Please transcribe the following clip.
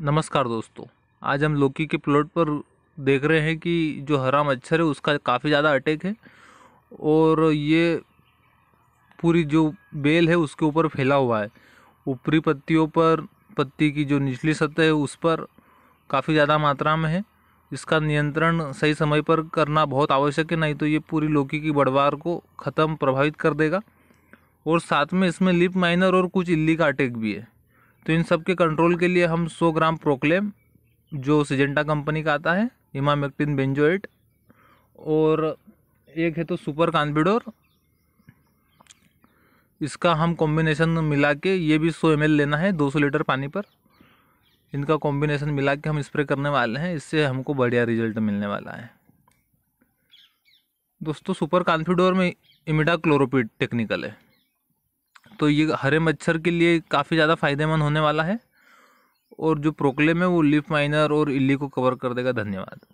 नमस्कार दोस्तों आज हम लौकी के प्लॉट पर देख रहे हैं कि जो हरा मच्छर है उसका काफ़ी ज़्यादा अटैक है और ये पूरी जो बेल है उसके ऊपर फैला हुआ है ऊपरी पत्तियों पर पत्ती की जो निचली सतह है उस पर काफ़ी ज़्यादा मात्रा में है इसका नियंत्रण सही समय पर करना बहुत आवश्यक है नहीं तो ये पूरी लौकी की बढ़वार को ख़त्म प्रभावित कर देगा और साथ में इसमें लिप माइनर और कुछ इल्ली का अटैक भी है तो इन सब के कंट्रोल के लिए हम 100 ग्राम प्रोक्लेम जो सिजेंटा कंपनी का आता है इमामेक्टिन बेंजोइट और एक है तो सुपर कानबिडोर इसका हम कॉम्बिनेशन मिला के ये भी 100 एम लेना है 200 लीटर पानी पर इनका कॉम्बिनेशन मिला के हम स्प्रे करने वाले हैं इससे हमको बढ़िया रिजल्ट मिलने वाला है दोस्तों सुपर कॉन्फिडोर में इमिडा क्लोरोपिड टेक्निकल है तो ये हरे मच्छर के लिए काफ़ी ज़्यादा फायदेमंद होने वाला है और जो प्रोक्लेम है वो लिफ माइनर और इली को कवर कर देगा धन्यवाद